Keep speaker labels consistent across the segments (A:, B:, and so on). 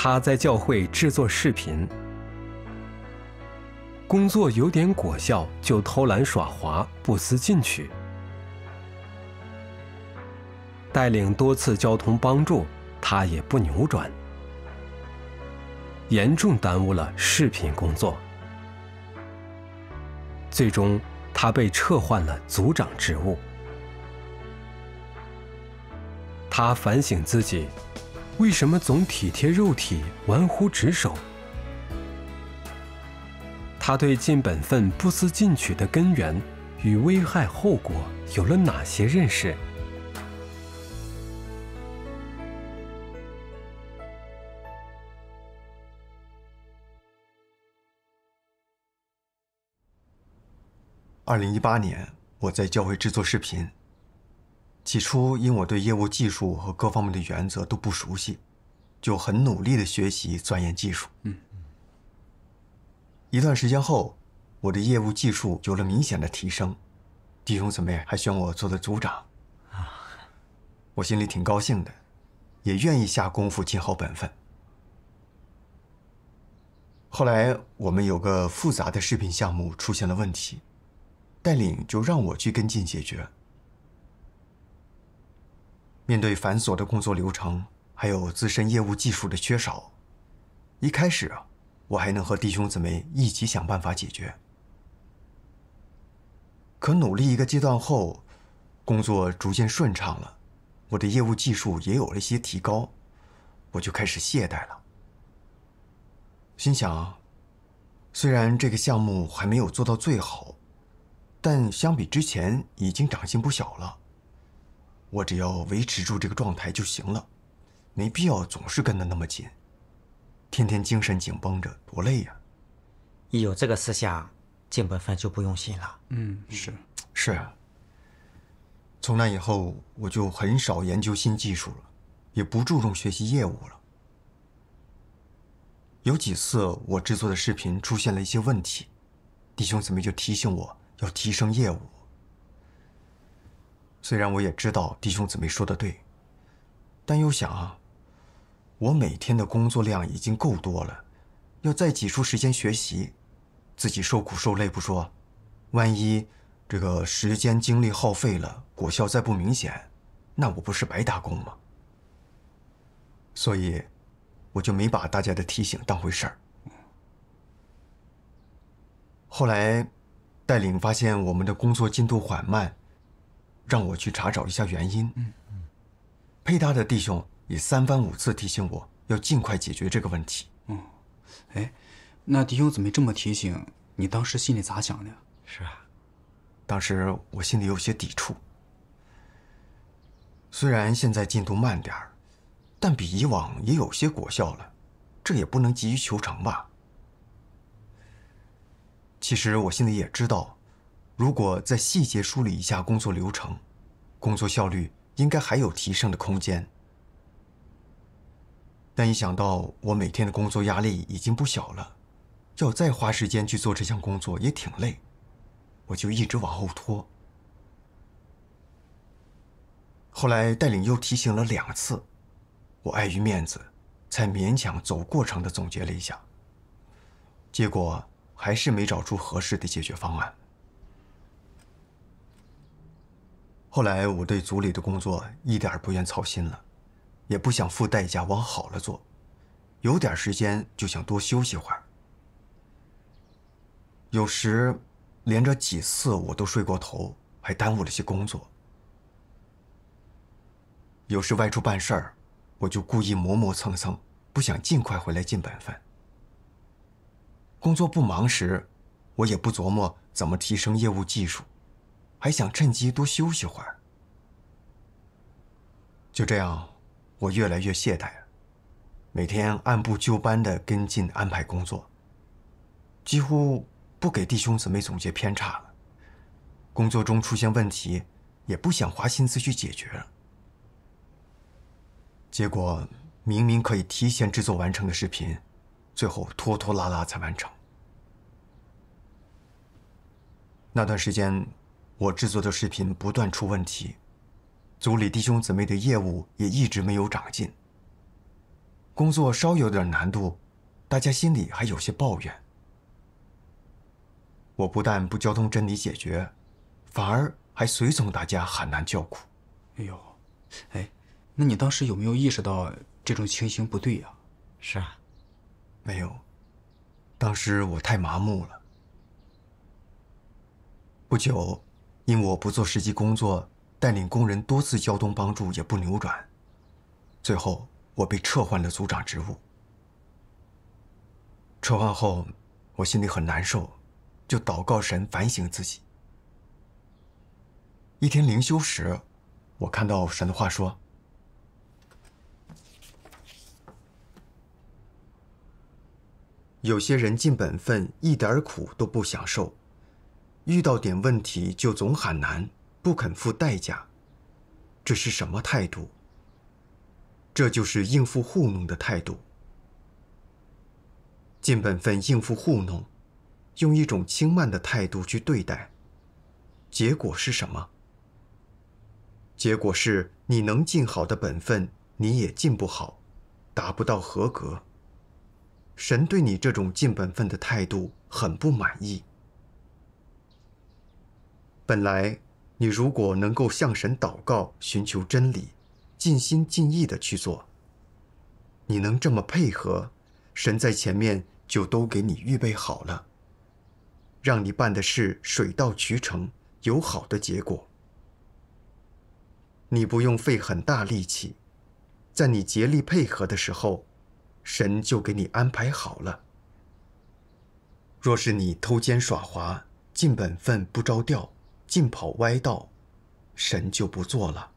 A: 他在教会制作视频，工作有点果效，就偷懒耍滑，不思进取。带领多次交通帮助他也不扭转，严重耽误了视频工作。最终，他被撤换了组长职务。
B: 他反省自己。为什么总体贴肉体、玩忽职
A: 守？他对尽本分、不思进取的根源与危害后果有了哪些认识？二零一八年，我在教会制作视频。起初，因我对业务技术和各方面的原则都不熟悉，就很努力的学习钻研技术。嗯嗯。一段时间后，我的业务技术有了明显的提升，弟兄姊妹还选我做了组长。啊，我心里挺高兴的，也愿意下功夫尽好本分。后来，我们有个复杂的视频项目出现了问题，带领就让我去跟进解决。面对繁琐的工作流程，还有自身业务技术的缺少，一开始啊，我还能和弟兄姊妹一起想办法解决。可努力一个阶段后，工作逐渐顺畅了，我的业务技术也有了些提高，我就开始懈怠了。心想，虽然这个项目还没有做到最好，但相比之前已经长进不小了。我只要维持住这个状态就行了，没必要总是跟的那么紧，天天精神紧绷着多累呀！一有这个思想，金本芬就不用心了。嗯，是是啊。从那以后，我就很少研究新技术了，也不注重学习业务了。有几次我制作的视频出现了一些问题，弟兄姊妹就提醒我要提升业务。虽然我也知道弟兄姊妹说的对，但又想啊，我每天的工作量已经够多了，要再挤出时间学习，自己受苦受累不说，万一这个时间精力耗费了，果效再不明显，那我不是白打工吗？所以，我就没把大家的提醒当回事儿。后来，带领发现我们的工作进度缓慢。让我去查找一下原因。嗯，嗯，佩达的弟兄也三番五次提醒我，要尽快解决这个问题。嗯，哎，那弟兄怎么这么提醒？你当时心里咋想的？是啊，当时我心里有些抵触。虽然现在进度慢点儿，但比以往也有些果效了。这也不能急于求成吧？其实我心里也知道。如果再细节梳理一下工作流程，工作效率应该还有提升的空间。但一想到我每天的工作压力已经不小了，要再花时间去做这项工作也挺累，我就一直往后拖。后来带领又提醒了两次，我碍于面子，才勉强走过程的总结了一下，结果还是没找出合适的解决方案。后来我对组里的工作一点不愿操心了，也不想付代价往好了做，有点时间就想多休息会儿。有时连着几次我都睡过头，还耽误了些工作。有时外出办事儿，我就故意磨磨蹭蹭，不想尽快回来尽本分。工作不忙时，我也不琢磨怎么提升业务技术。还想趁机多休息会。就这样，我越来越懈怠，每天按部就班的跟进安排工作，几乎不给弟兄姊妹总结偏差了。工作中出现问题，也不想花心思去解决。结果明明可以提前制作完成的视频，最后拖拖拉拉才完成。那段时间。我制作的视频不断出问题，组里弟兄姊妹的业务也一直没有长进，工作稍有点难度，大家心里还有些抱怨。我不但不交通真理解决，反而还随从大家喊难叫苦。哎呦，哎，
B: 那你当时有没有意识到这种情形不对呀？是啊，没
A: 有，当时我太麻木了。不久。因我不做实际工作，带领工人多次交通帮助也不扭转，最后我被撤换了组长职务。撤换后，我心里很难受，就祷告神反省自己。一天灵修时，我看到神的话说：“有些人尽本分，一点苦都不想受。”遇到点问题就总喊难，不肯付代价，这是什么态度？这就是应付糊弄的态度。尽本分应付糊弄，用一种轻慢的态度去对待，结果是什么？结果是你能尽好的本分，你也尽不好，达不到合格。神对你这种尽本分的态度很不满意。本来，你如果能够向神祷告，寻求真理，尽心尽意的去做，你能这么配合，神在前面就都给你预备好了，让你办的事水到渠成，有好的结果。你不用费很大力气，在你竭力配合的时候，神就给你安排好了。若是你偷奸耍滑，尽本分不着调。尽跑歪道，神就不做了。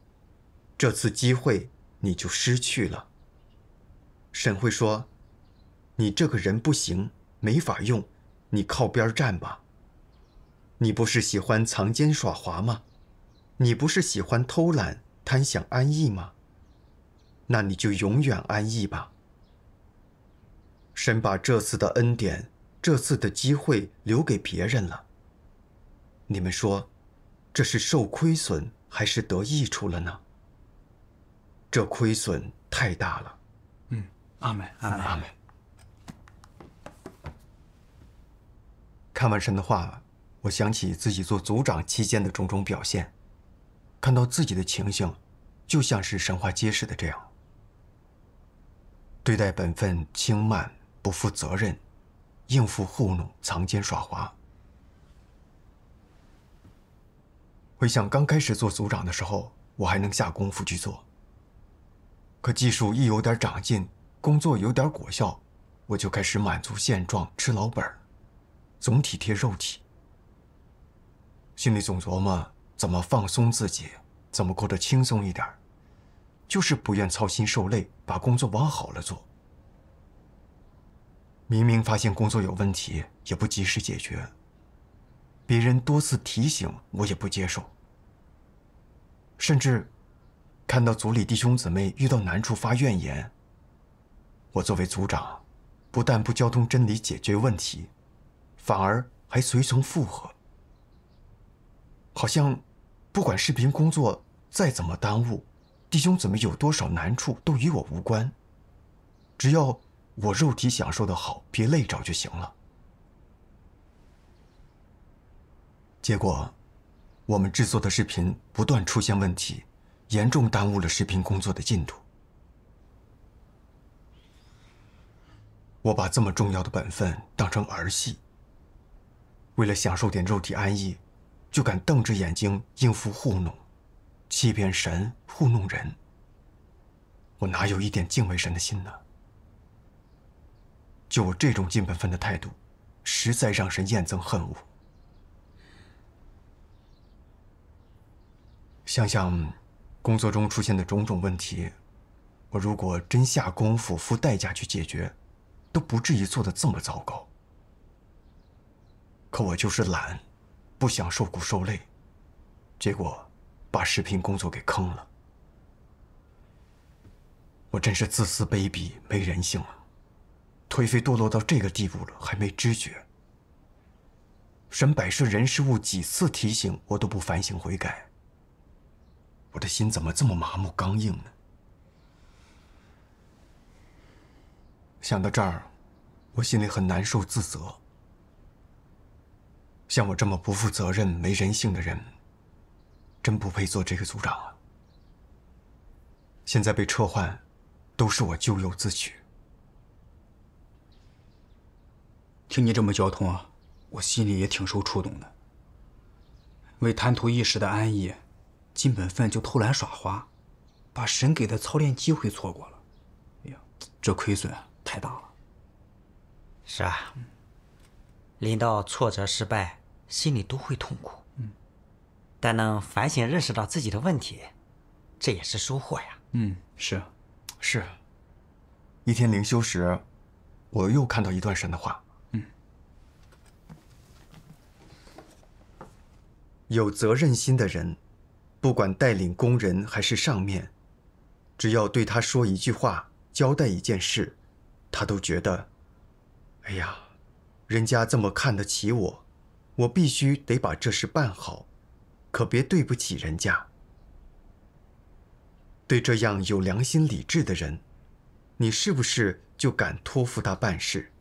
A: 这次机会你就失去了。神会说：“你这个人不行，没法用，你靠边站吧。”你不是喜欢藏奸耍滑吗？你不是喜欢偷懒贪享安逸吗？那你就永远安逸吧。神把这次的恩典、这次的机会留给别人了。你们说？这是受亏损还是得益处了呢？这亏损太大了。嗯，阿门，阿门，阿门。看完神的话，我想起自己做组长期间的种种表现，看到自己的情形，就像是神话揭示的这样：对待本分轻慢、不负责任，应付糊弄、藏奸耍滑。回想刚开始做组长的时候，我还能下功夫去做。可技术一有点长进，工作有点果效，我就开始满足现状，吃老本总体贴肉体，心里总琢磨怎么放松自己，怎么过得轻松一点，就是不愿操心受累，把工作往好了做。明明发现工作有问题，也不及时解决。别人多次提醒我也不接受，甚至看到族里弟兄姊妹遇到难处发怨言，我作为族长，不但不交通真理解决问题，反而还随从附和，好像不管视频工作再怎么耽误，弟兄姊妹有多少难处都与我无关，只要我肉体享受的好，别累着就行了。结果，我们制作的视频不断出现问题，严重耽误了视频工作的进度。我把这么重要的本分当成儿戏，为了享受点肉体安逸，就敢瞪着眼睛应付糊弄，欺骗神，糊弄人。我哪有一点敬畏神的心呢？就我这种尽本分的态度，实在让人厌憎恨恶。想想工作中出现的种种问题，我如果真下功夫、付代价去解决，都不至于做的这么糟糕。可我就是懒，不想受苦受累，结果把视频工作给坑了。我真是自私、卑鄙、没人性啊！颓废堕落到这个地步了，还没知觉。沈百顺、人事物几次提醒我都不反省悔改。我的心怎么这么麻木、刚硬呢？想到这儿，我心里很难受，自责。像我这么不负责任、没人性的人，真不配做这个组长啊！现在被撤换，都是我咎由自取。听你这么交通啊，我心里也挺受触动的。
B: 为贪图一时的安逸。金本分就偷懒耍滑，把神给的操练机会错过了。哎呀，这亏损太大了。是啊，临到挫折失败，心里都会痛苦。嗯，但能反省认识到自己的问题，这也是收获呀。
A: 嗯，是是。一天灵修时，我又看到一段神的话。嗯，有责任心的人。不管带领工人还是上面，只要对他说一句话、交代一件事，他都觉得：“哎呀，人家这么看得起我，我必须得把这事办好，可别对不起人家。”对这样有良心、理智的人，你是不是就敢托付他办事？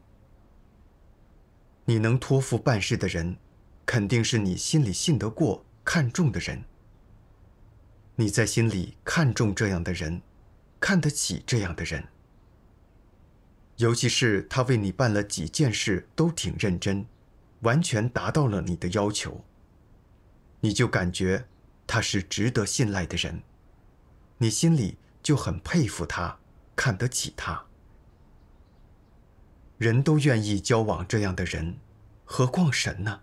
A: 你能托付办事的人，肯定是你心里信得过、看重的人。你在心里看重这样的人，看得起这样的人，尤其是他为你办了几件事都挺认真，完全达到了你的要求，你就感觉他是值得信赖的人，你心里就很佩服他，看得起他。人都愿意交往这样的人，何况神呢？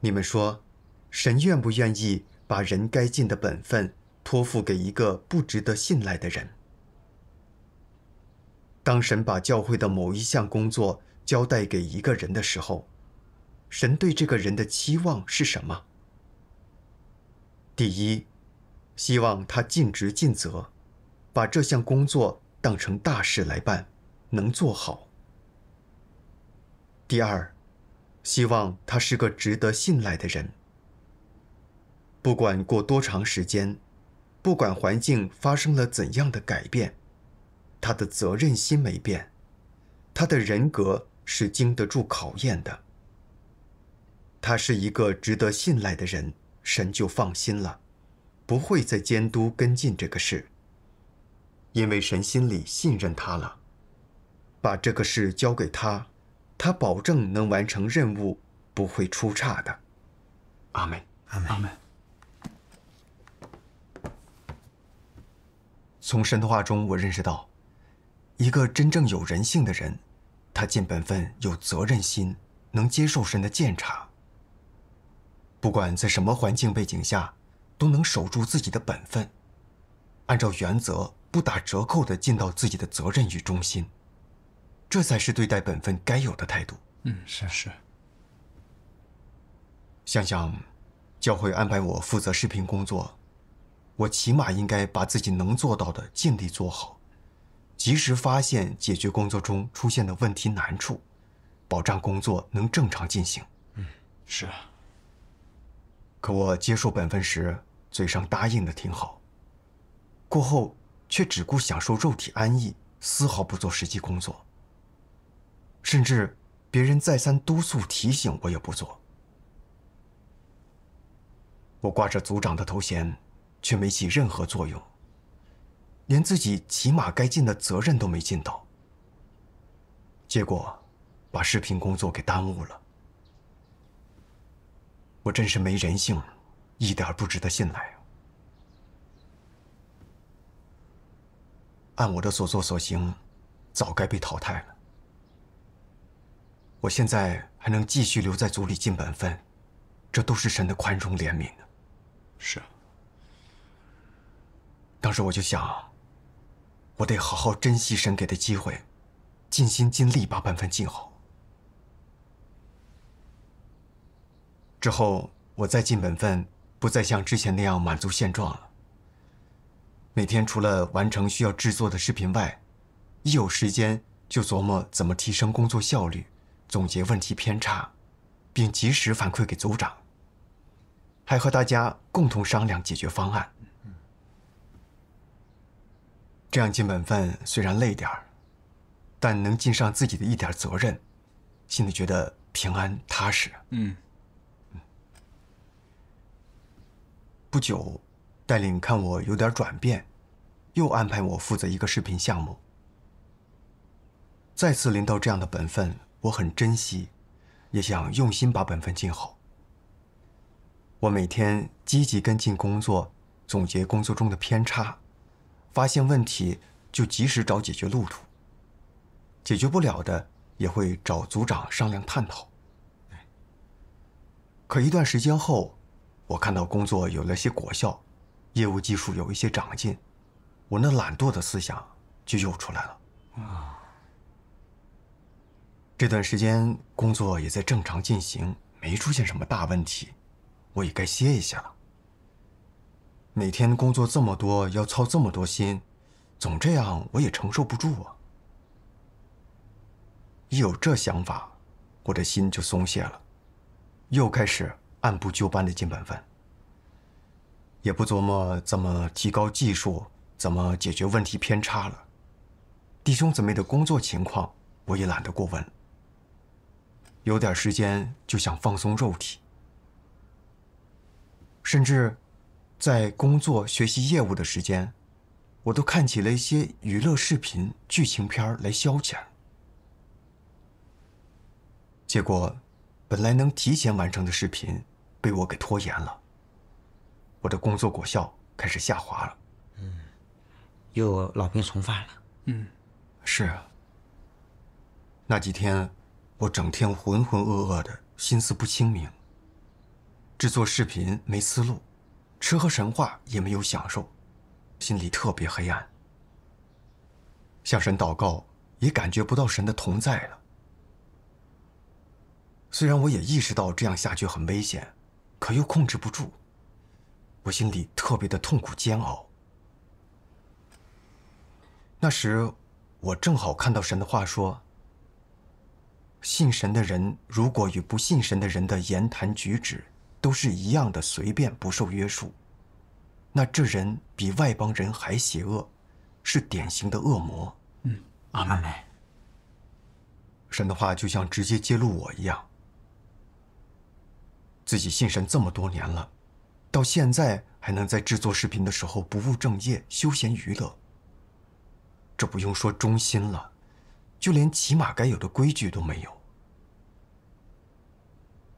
A: 你们说，神愿不愿意？把人该尽的本分托付给一个不值得信赖的人。当神把教会的某一项工作交代给一个人的时候，神对这个人的期望是什么？第一，希望他尽职尽责，把这项工作当成大事来办，能做好。第二，希望他是个值得信赖的人。不管过多长时间，不管环境发生了怎样的改变，他的责任心没变，他的人格是经得住考验的。他是一个值得信赖的人，神就放心了，不会再监督跟进这个事，因为神心里信任他了，把这个事交给他，他保证能完成任务，不会出岔的。阿门，阿门，阿门。从神的话中，我认识到，一个真正有人性的人，他尽本分有责任心，能接受神的鉴察。不管在什么环境背景下，都能守住自己的本分，按照原则不打折扣地尽到自己的责任与忠心，这才是对待本分该有的态度。嗯，是是。想想，教会安排我负责视频工作。我起码应该把自己能做到的尽力做好，及时发现、解决工作中出现的问题难处，保障工作能正常进行。嗯，是啊。可我接受本分时，嘴上答应的挺好，过后却只顾享受肉体安逸，丝毫不做实际工作，甚至别人再三督促提醒我也不做。我挂着组长的头衔。却没起任何作用，连自己起码该尽的责任都没尽到，结果把视频工作给耽误了。我真是没人性，一点不值得信赖啊！按我的所作所行，早该被淘汰了。我现在还能继续留在组里尽本分，这都是神的宽容怜悯呢。是啊。当时我就想，我得好好珍惜神给的机会，尽心尽力把本分尽好。之后，我再尽本分，不再像之前那样满足现状了。每天除了完成需要制作的视频外，一有时间就琢磨怎么提升工作效率，总结问题偏差，并及时反馈给组长，还和大家共同商量解决方案。这样尽本分虽然累点儿，但能尽上自己的一点责任，心里觉得平安踏实。嗯。不久，带领看我有点转变，又安排我负责一个视频项目。再次临到这样的本分，我很珍惜，也想用心把本分尽好。我每天积极跟进工作，总结工作中的偏差。发现问题就及时找解决路途，解决不了的也会找组长商量探讨。可一段时间后，我看到工作有了些果效，业务技术有一些长进，我那懒惰的思想就又出来
B: 了。
A: 这段时间工作也在正常进行，没出现什么大问题，我也该歇一歇了。每天工作这么多，要操这么多心，总这样我也承受不住啊。一有这想法，我的心就松懈了，又开始按部就班的进本分，也不琢磨怎么提高技术，怎么解决问题偏差了。弟兄姊妹的工作情况，我也懒得过问。有点时间就想放松肉体，甚至……在工作、学习、业务的时间，我都看起了一些娱乐视频、剧情片来消遣。结果，本来能提前完成的视频被我给拖延了，我的工作果效开始下滑了。嗯，又老病重犯了。嗯，是啊。那几天我整天浑浑噩噩的，心思不清明，制作视频没思路。吃喝神话也没有享受，心里特别黑暗。向神祷告也感觉不到神的同在了。虽然我也意识到这样下去很危险，可又控制不住，我心里特别的痛苦煎熬。那时我正好看到神的话说：“信神的人如果与不信神的人的言谈举止。”都是一样的随便不受约束，那这人比外邦人还邪恶，是典型的恶魔。嗯，阿门神的话就像直接揭露我一样。自己信神这么多年了，到现在还能在制作视频的时候不务正业、休闲娱乐，这不用说忠心了，就连起码该有的规矩都没有。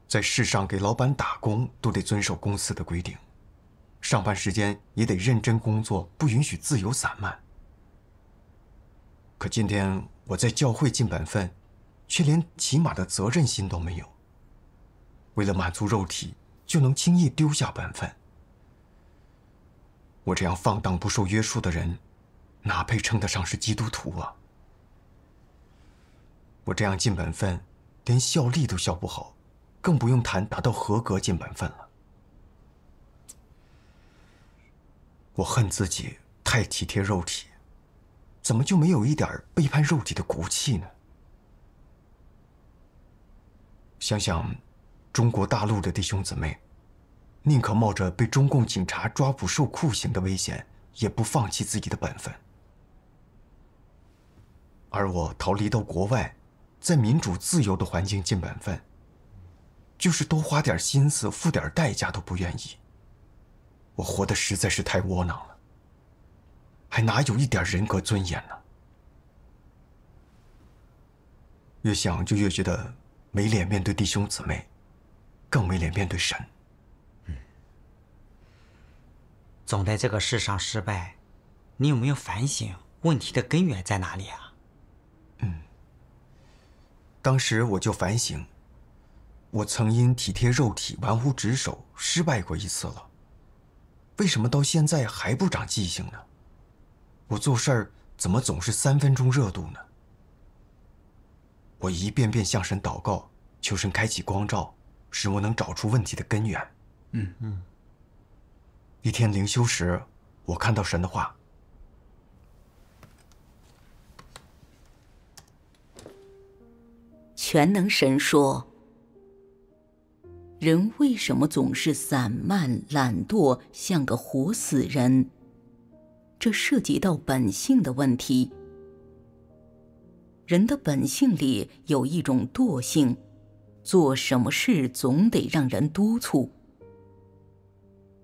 A: 在世上给老板打工都得遵守公司的规定，上班时间也得认真工作，不允许自由散漫。可今天我在教会尽本分，却连起码的责任心都没有。为了满足肉体，就能轻易丢下本分。我这样放荡不受约束的人，哪配称得上是基督徒啊？我这样尽本分，连效力都效不好。更不用谈达到合格进本分了。我恨自己太体贴肉体，怎么就没有一点背叛肉体的骨气呢？想想中国大陆的弟兄姊妹，宁可冒着被中共警察抓捕受酷刑的危险，也不放弃自己的本分。而我逃离到国外，在民主自由的环境尽本分。就是多花点心思，付点代价都不愿意。我活的实在是太窝囊了，还哪有一点人格尊严呢？越想就越觉得没脸面对弟兄姊妹，更没脸面对神。嗯。
B: 总在这个世上失败，你有没有反省问题的根源在哪里啊？嗯。
A: 当时我就反省。我曾因体贴肉体、玩忽职守失败过一次了，为什么到现在还不长记性呢？我做事儿怎么总是三分钟热度呢？我一遍遍向神祷告，求神开启光照，使我能找出问题的根源。嗯嗯。一天灵修时，我看到神的话。
C: 全能神说。人为什么总是散漫、懒惰，像个活死人？这涉及到本性的问题。人的本性里有一种惰性，做什么事总得让人督促。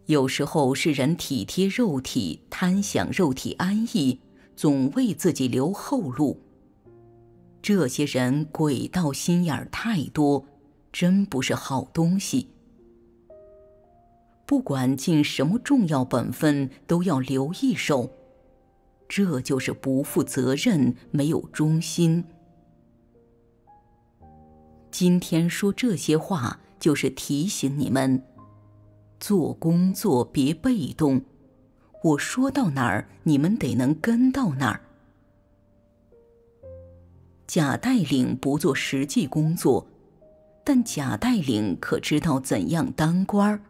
C: 有时候是人体贴肉体，贪享肉体安逸，总为自己留后路。这些人鬼道心眼儿太多。真不是好东西。不管尽什么重要本分，都要留一手，这就是不负责任、没有忠心。今天说这些话，就是提醒你们，做工作别被动。我说到哪儿，你们得能跟到哪儿。假带领不做实际工作。但贾带领可知道怎样当官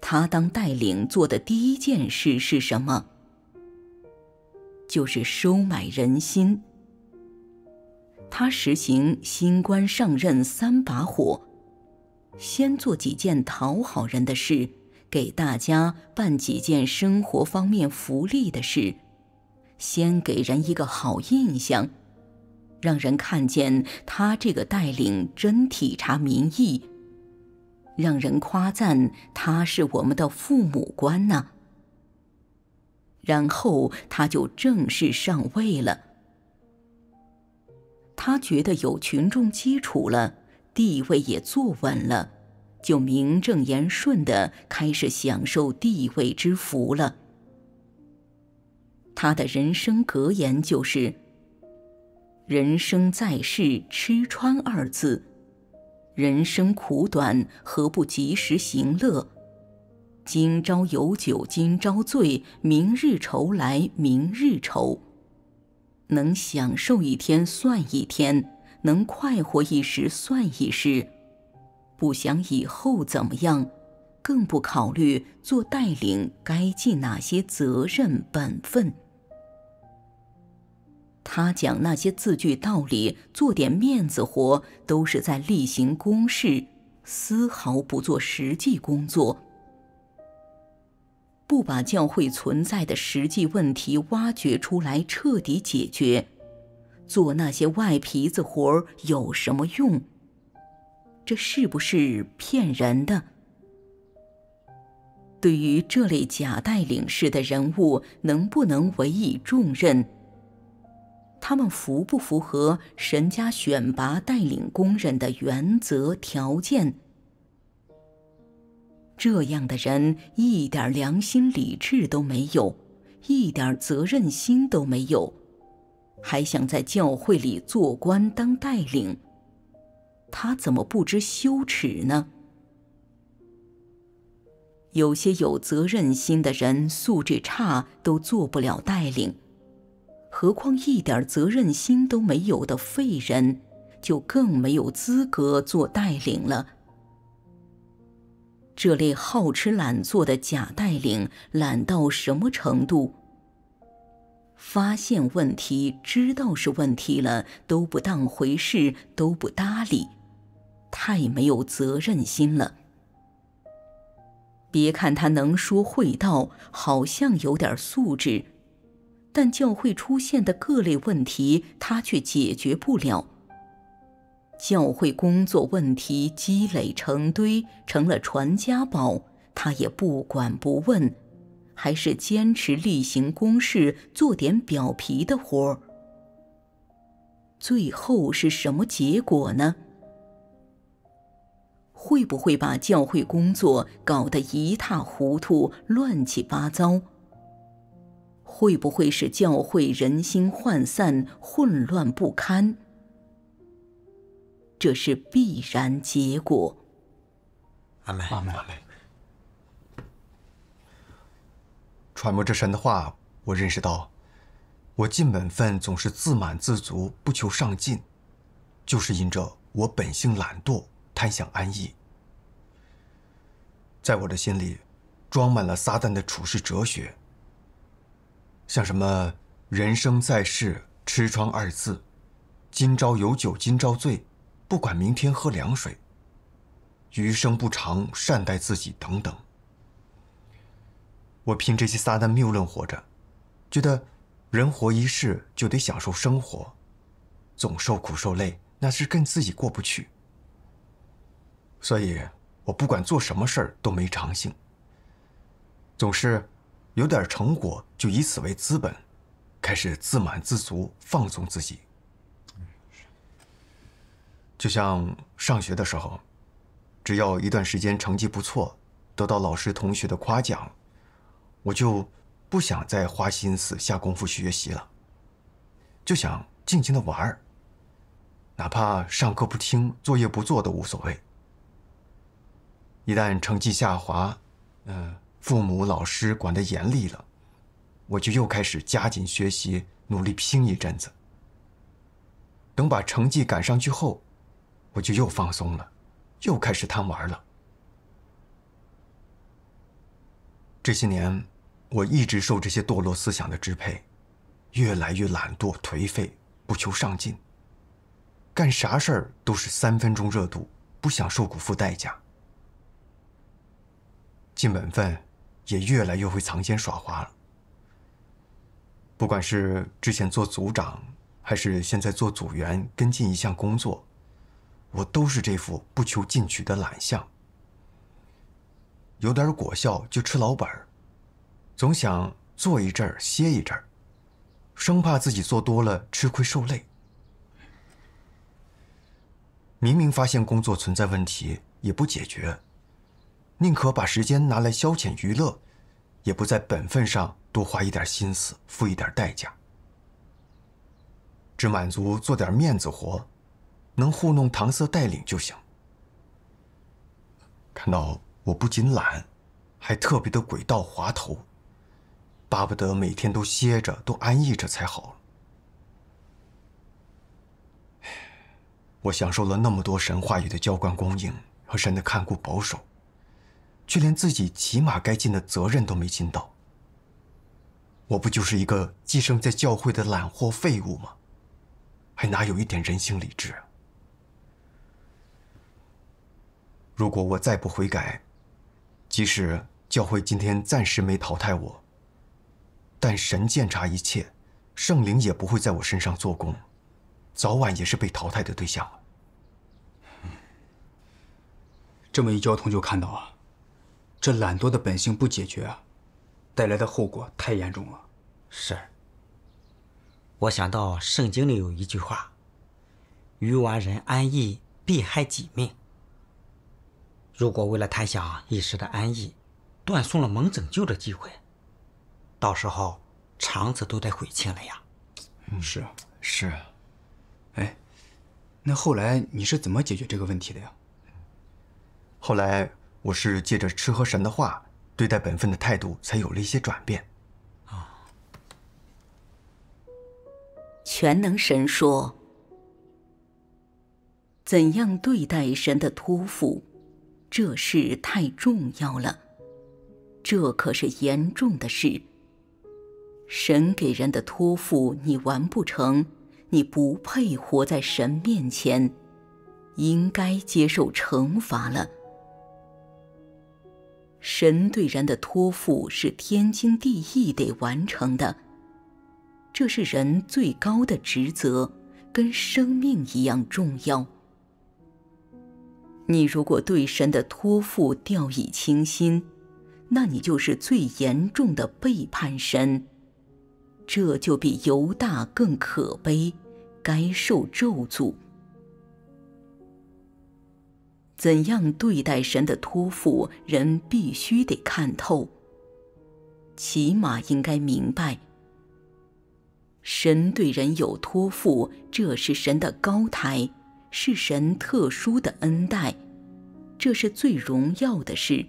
C: 他当带领做的第一件事是什么？就是收买人心。他实行新官上任三把火，先做几件讨好人的事，给大家办几件生活方面福利的事，先给人一个好印象。让人看见他这个带领真体察民意，让人夸赞他是我们的父母官呢。然后他就正式上位了。他觉得有群众基础了，地位也坐稳了，就名正言顺地开始享受地位之福了。他的人生格言就是。人生在世，吃穿二字。人生苦短，何不及时行乐？今朝有酒今朝醉，明日愁来明日愁。能享受一天算一天，能快活一时算一时。不想以后怎么样，更不考虑做带领该尽哪些责任本分。他讲那些字句道理，做点面子活，都是在例行公事，丝毫不做实际工作，不把教会存在的实际问题挖掘出来彻底解决，做那些外皮子活有什么用？这是不是骗人的？对于这类假带领式的人物，能不能委以重任？他们符不符合神家选拔带领工人的原则条件？这样的人一点良心理智都没有，一点责任心都没有，还想在教会里做官当带领？他怎么不知羞耻呢？有些有责任心的人素质差，都做不了带领。何况一点责任心都没有的废人，就更没有资格做带领了。这类好吃懒做的假带领，懒到什么程度？发现问题，知道是问题了，都不当回事，都不搭理，太没有责任心了。别看他能说会道，好像有点素质。但教会出现的各类问题，他却解决不了。教会工作问题积累成堆，成了传家宝，他也不管不问，还是坚持例行公事，做点表皮的活儿。最后是什么结果呢？会不会把教会工作搞得一塌糊涂、乱七八糟？会不会使教会人心涣散、混乱不堪？这是必然结果。阿
A: 妹，阿妹，揣摩着神的话，我认识到，我尽本分总是自满自足、不求上进，就是因着我本性懒惰、贪享安逸。在我的心里，装满了撒旦的处世哲学。像什么“人生在世，吃穿二字”，“今朝有酒今朝醉”，“不管明天喝凉水”，“余生不长，善待自己”等等。我凭这些撒旦谬论活着，觉得人活一世就得享受生活，总受苦受累那是跟自己过不去。所以，我不管做什么事儿都没长性，总是。有点成果就以此为资本，开始自满自足，放纵自己。就像上学的时候，只要一段时间成绩不错，得到老师同学的夸奖，我就不想再花心思下功夫学习了，就想尽情的玩儿。哪怕上课不听，作业不做都无所谓。一旦成绩下滑，嗯。父母、老师管得严厉了，我就又开始加紧学习，努力拼一阵子。等把成绩赶上去后，我就又放松了，又开始贪玩了。这些年，我一直受这些堕落思想的支配，越来越懒惰、颓废、不求上进，干啥事儿都是三分钟热度，不想受苦付代价，尽本分。也越来越会藏奸耍滑了。不管是之前做组长，还是现在做组员跟进一项工作，我都是这副不求进取的懒相。有点果效就吃老本儿，总想坐一阵儿歇一阵儿，生怕自己做多了吃亏受累。明明发现工作存在问题，也不解决。宁可把时间拿来消遣娱乐，也不在本分上多花一点心思，付一点代价，只满足做点面子活，能糊弄搪塞带领就行。看到我不仅懒，还特别的诡道滑头，巴不得每天都歇着，都安逸着才好。我享受了那么多神话语的浇灌供应和神的看顾保守。却连自己起码该尽的责任都没尽到，我不就是一个寄生在教会的懒货废物吗？还哪有一点人性理智？啊？如果我再不悔改，即使教会今天暂时没淘汰我，但神鉴察一切，圣灵也不会在我身上做工，早晚也是被淘汰的对象了。这么一交通就看到啊。
B: 这懒惰的本性不解决，啊，带来的后果太严重了。是。我想到圣经里有一句话：“愚顽人安逸必害己命。”如果为了贪享一时的安逸，断送了能拯救的机会，到时候肠子都得悔青了呀！是啊，是啊。哎，
A: 那后来你是怎么解决这个问题的呀？后来。我是借着吃喝神的话，对待本分的态度才有了一些转变。啊！
C: 全能神说：“怎样对待神的托付，这事太重要了。这可是严重的事。神给人的托付你完不成，你不配活在神面前，应该接受惩罚了。”神对人的托付是天经地义得完成的，这是人最高的职责，跟生命一样重要。你如果对神的托付掉以轻心，那你就是最严重的背叛神，这就比犹大更可悲，该受咒诅。怎样对待神的托付，人必须得看透。起码应该明白，神对人有托付，这是神的高台，是神特殊的恩待，这是最荣耀的事。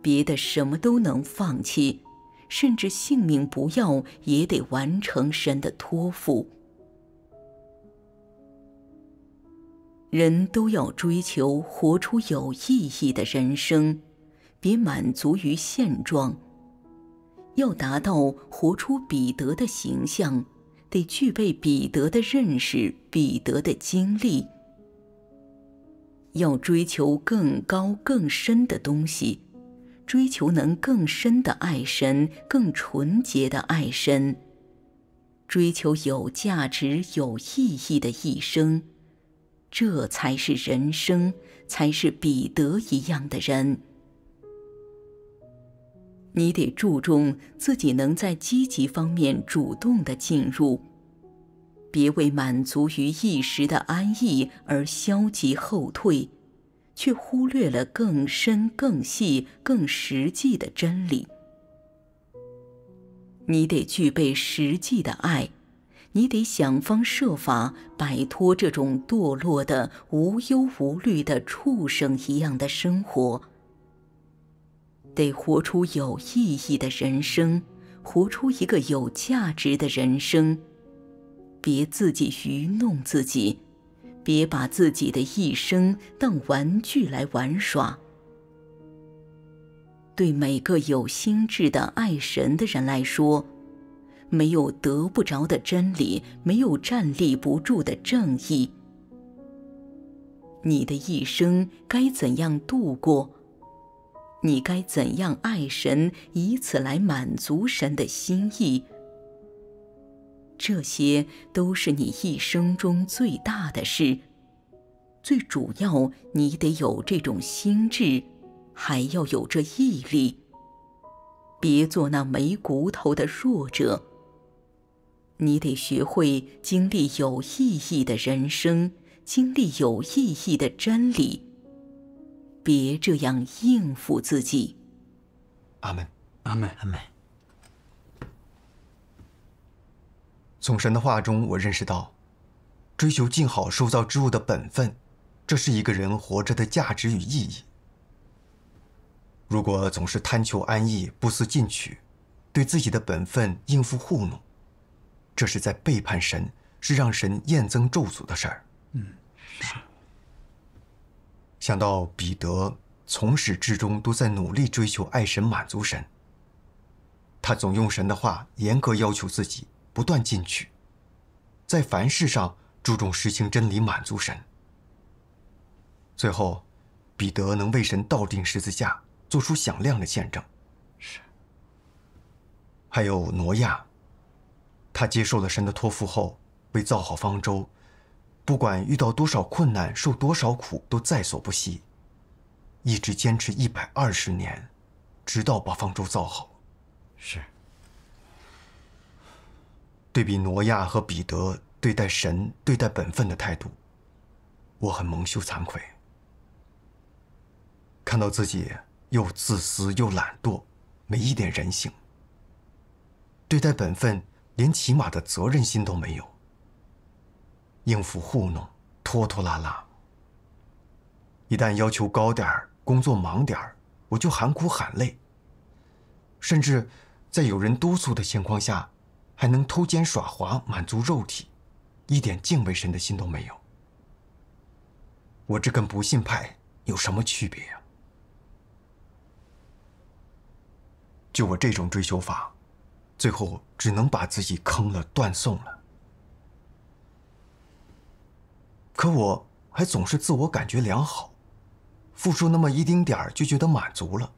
C: 别的什么都能放弃，甚至性命不要，也得完成神的托付。人都要追求活出有意义的人生，别满足于现状。要达到活出彼得的形象，得具备彼得的认识、彼得的经历。要追求更高更深的东西，追求能更深的爱身、更纯洁的爱身，追求有价值、有意义的一生。这才是人生，才是彼得一样的人。你得注重自己能在积极方面主动的进入，别为满足于一时的安逸而消极后退，却忽略了更深、更细、更实际的真理。你得具备实际的爱。你得想方设法摆脱这种堕落的、无忧无虑的畜生一样的生活，得活出有意义的人生，活出一个有价值的人生。别自己愚弄自己，别把自己的一生当玩具来玩耍。对每个有心智的爱神的人来说。没有得不着的真理，没有站立不住的正义。你的一生该怎样度过？你该怎样爱神，以此来满足神的心意？这些都是你一生中最大的事，最主要，你得有这种心智，还要有这毅力。别做那没骨头的弱者。你得学会经历有意义的人生，经历有意义的真理。别这样应付自己。
A: 阿门，阿门，阿门。从神的话中，我认识到，追求静好受造之物的本分，这是一个人活着的价值与意义。如果总是贪求安逸，不思进取，对自己的本分应付糊弄。这是在背叛神，是让神厌憎咒诅的事儿。嗯，是。想到彼得从始至终都在努力追求爱神、满足神。他总用神的话严格要求自己，不断进取，在凡事上注重实行真理、满足神。最后，彼得能为神倒定十字架，做出响亮的见证。是。还有挪亚。他接受了神的托付后，为造好方舟，不管遇到多少困难，受多少苦，都在所不惜，一直坚持一百二十年，直到把方舟造好。是。对比挪亚和彼得对待神、对待本分的态度，我很蒙羞惭愧。看到自己又自私又懒惰，没一点人性，对待本分。连起码的责任心都没有，应付糊弄，拖拖拉拉。一旦要求高点儿，工作忙点儿，我就喊苦喊累。甚至在有人督促的情况下，还能偷奸耍滑，满足肉体，一点敬畏神的心都没有。我这跟不信派有什么区别呀？就我这种追求法。最后只能把自己坑了、断送了。可我还总是自我感觉良好，付出那么一丁点儿就觉得满足了。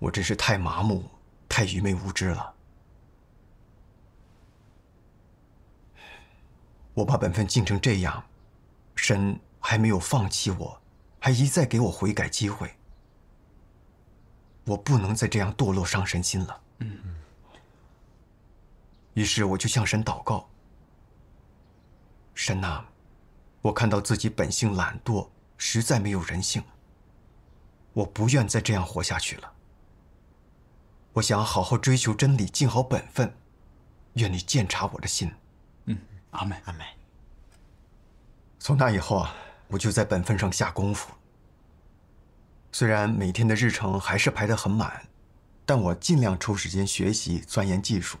A: 我真是太麻木、太愚昧无知了。我把本分尽成这样，神还没有放弃我，还一再给我悔改机会。我不能再这样堕落伤神心了。于是我就向神祷告。神呐，我看到自己本性懒惰，实在没有人性。我不愿再这样活下去了。我想好好追求真理，尽好本分。愿你鉴察我的心。嗯，阿门阿门。从那以后啊，我就在本分上下功夫。虽然每天的日程还是排得很满。但我尽量抽时间学习钻研技术，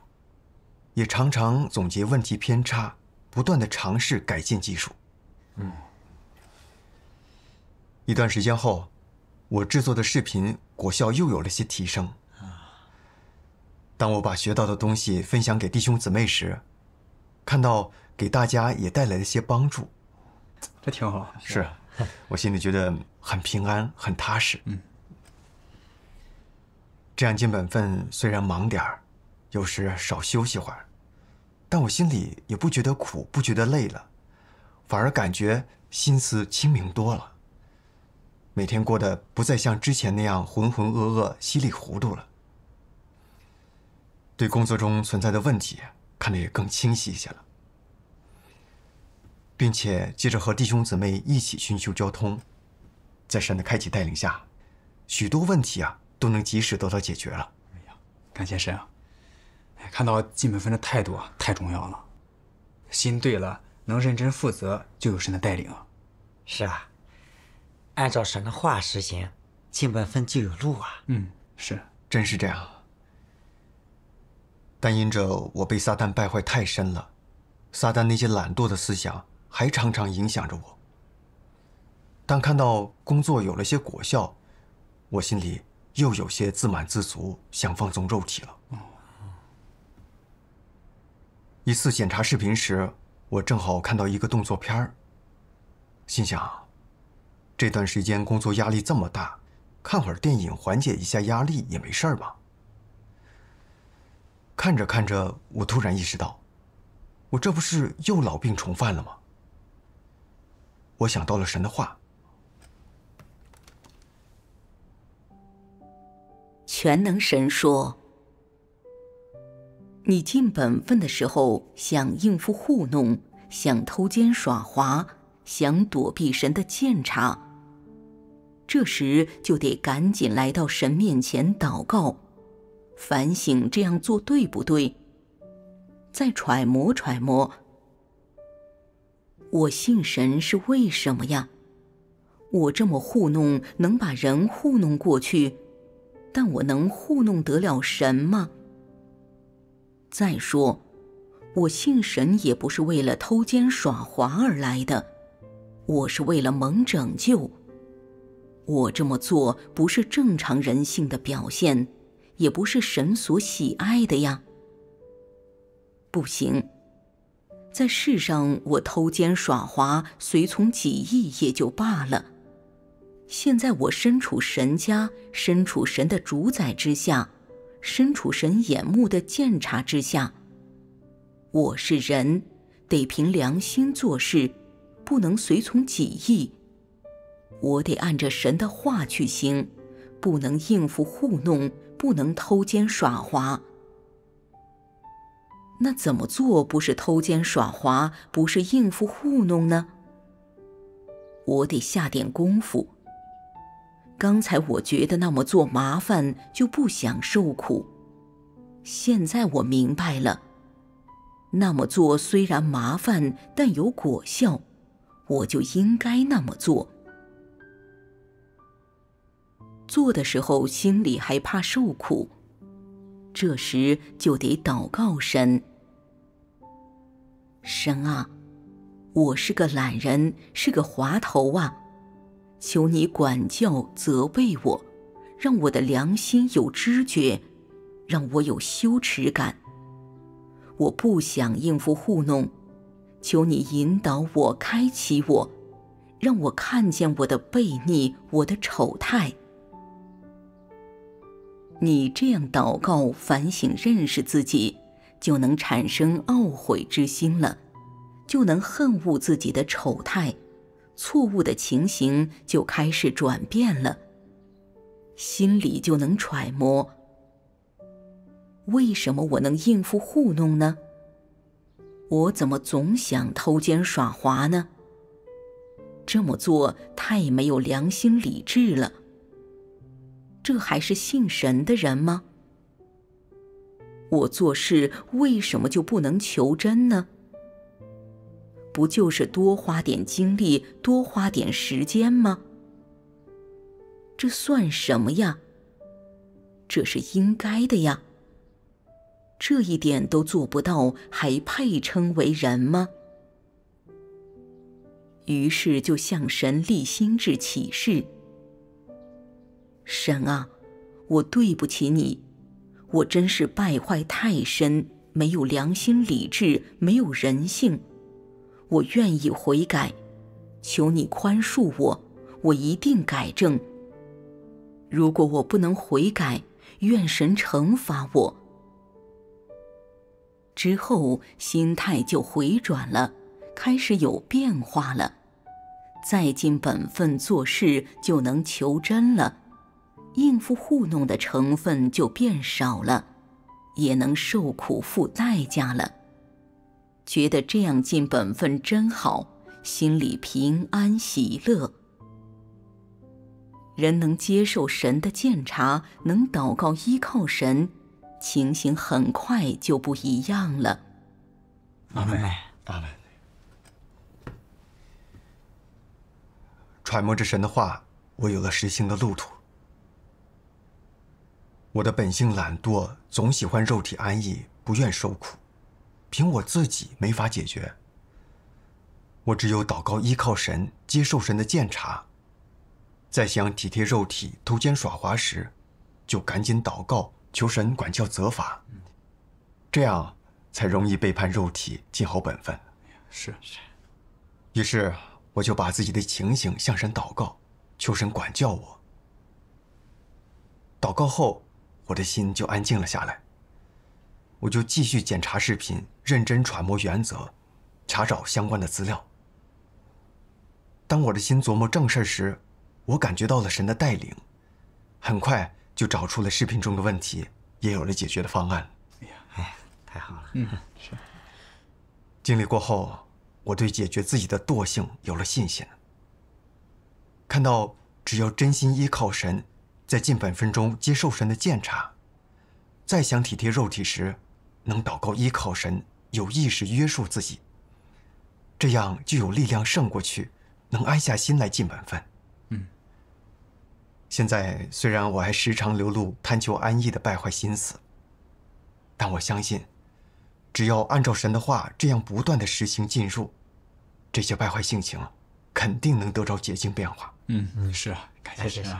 A: 也常常总结问题偏差，不断的尝试改进技术。嗯。一段时间后，我制作的视频果效又有了些提升。啊。当我把学到的东西分享给弟兄姊妹时，看到给大家也带来了些帮助，这挺好。是，我心里觉得很平安，很踏实。嗯。这样尽本分，虽然忙点儿，有时少休息会儿，但我心里也不觉得苦，不觉得累了，反而感觉心思清明多了。每天过得不再像之前那样浑浑噩噩、稀里糊涂了。对工作中存在的问题，看得也更清晰一些了，并且借着和弟兄姊妹一起寻求交通，在神的开启带领下，许多问题啊。都能及时得到解决了。哎呀，感谢神啊！
B: 哎，看到金本芬的态度啊，太重要了，心对了，能认真负责，就有神的带领啊。是啊，按照神的话实行，
A: 金本分就有路啊。嗯，是，真是这样。但因着我被撒旦败坏太深了，撒旦那些懒惰的思想还常常影响着我。但看到工作有了些果效，我心里。又有些自满自足，想放纵肉体了。一次检查视频时，我正好看到一个动作片儿，心想，这段时间工作压力这么大，看会儿电影缓解一下压力也没事儿吧。看着看着，我突然意识到，我这不是又老病重犯了吗？我想到了神的话。
C: 全能神说：“你尽本分的时候，想应付糊弄，想偷奸耍滑，想躲避神的鉴察。这时就得赶紧来到神面前祷告，反省这样做对不对。再揣摩揣摩，我信神是为什么呀？我这么糊弄，能把人糊弄过去？”但我能糊弄得了神吗？再说，我信神也不是为了偷奸耍滑而来的，我是为了蒙拯救。我这么做不是正常人性的表现，也不是神所喜爱的呀。不行，在世上我偷奸耍滑、随从己意也就罢了。现在我身处神家，身处神的主宰之下，身处神眼目的见察之下。我是人，得凭良心做事，不能随从己意。我得按着神的话去行，不能应付糊弄，不能偷奸耍滑。那怎么做不是偷奸耍滑，不是应付糊弄呢？我得下点功夫。刚才我觉得那么做麻烦，就不想受苦。现在我明白了，那么做虽然麻烦，但有果效，我就应该那么做。做的时候心里还怕受苦，这时就得祷告神。神啊，我是个懒人，是个滑头啊。求你管教、责备我，让我的良心有知觉，让我有羞耻感。我不想应付糊弄，求你引导我、开启我，让我看见我的悖逆、我的丑态。你这样祷告、反省、认识自己，就能产生懊悔之心了，就能恨恶自己的丑态。错误的情形就开始转变了，心里就能揣摩：为什么我能应付糊弄呢？我怎么总想偷奸耍滑呢？这么做太没有良心理智了，这还是信神的人吗？我做事为什么就不能求真呢？不就是多花点精力，多花点时间吗？这算什么呀？这是应该的呀。这一点都做不到，还配称为人吗？于是就向神立心志起誓：“神啊，我对不起你，我真是败坏太深，没有良心、理智，没有人性。”我愿意悔改，求你宽恕我，我一定改正。如果我不能悔改，愿神惩罚我。之后心态就回转了，开始有变化了，再尽本分做事就能求真了，应付糊弄的成分就变少了，也能受苦付代价了。觉得这样尽本分真好，心里平安喜乐。人能接受神的鉴察，能祷告依靠神，情形很快就不一样了。
A: 马奶奶，大揣摩着神的话，我有了实行的路途。我的本性懒惰，总喜欢肉体安逸，不愿受苦。凭我自己没法解决，我只有祷告，依靠神，接受神的鉴察。在想体贴肉体、偷奸耍滑时，就赶紧祷告，求神管教责罚，这样才容易背叛肉体，尽好本分。是是。于是我就把自己的情形向神祷告，求神管教我。祷告后，我的心就安静了下来。我就继续检查视频，认真揣摩原则，查找相关的资料。当我的心琢磨正事时，我感觉到了神的带领，很快就找出了视频中的问题，也有了解决的方案。哎呀，哎，太好了！嗯，是。经历过后，我对解决自己的惰性有了信心。看到只要真心依靠神，在近半分钟接受神的鉴察，再想体贴肉体时。能祷告、依靠神，有意识约束自己，这样就有力量胜过去，能安下心来尽本分。嗯。现在虽然我还时常流露贪求安逸的败坏心思，但我相信，只要按照神的话这样不断的实行进入，这些败坏性情肯定能得着洁净变化。嗯嗯，是啊，感谢神。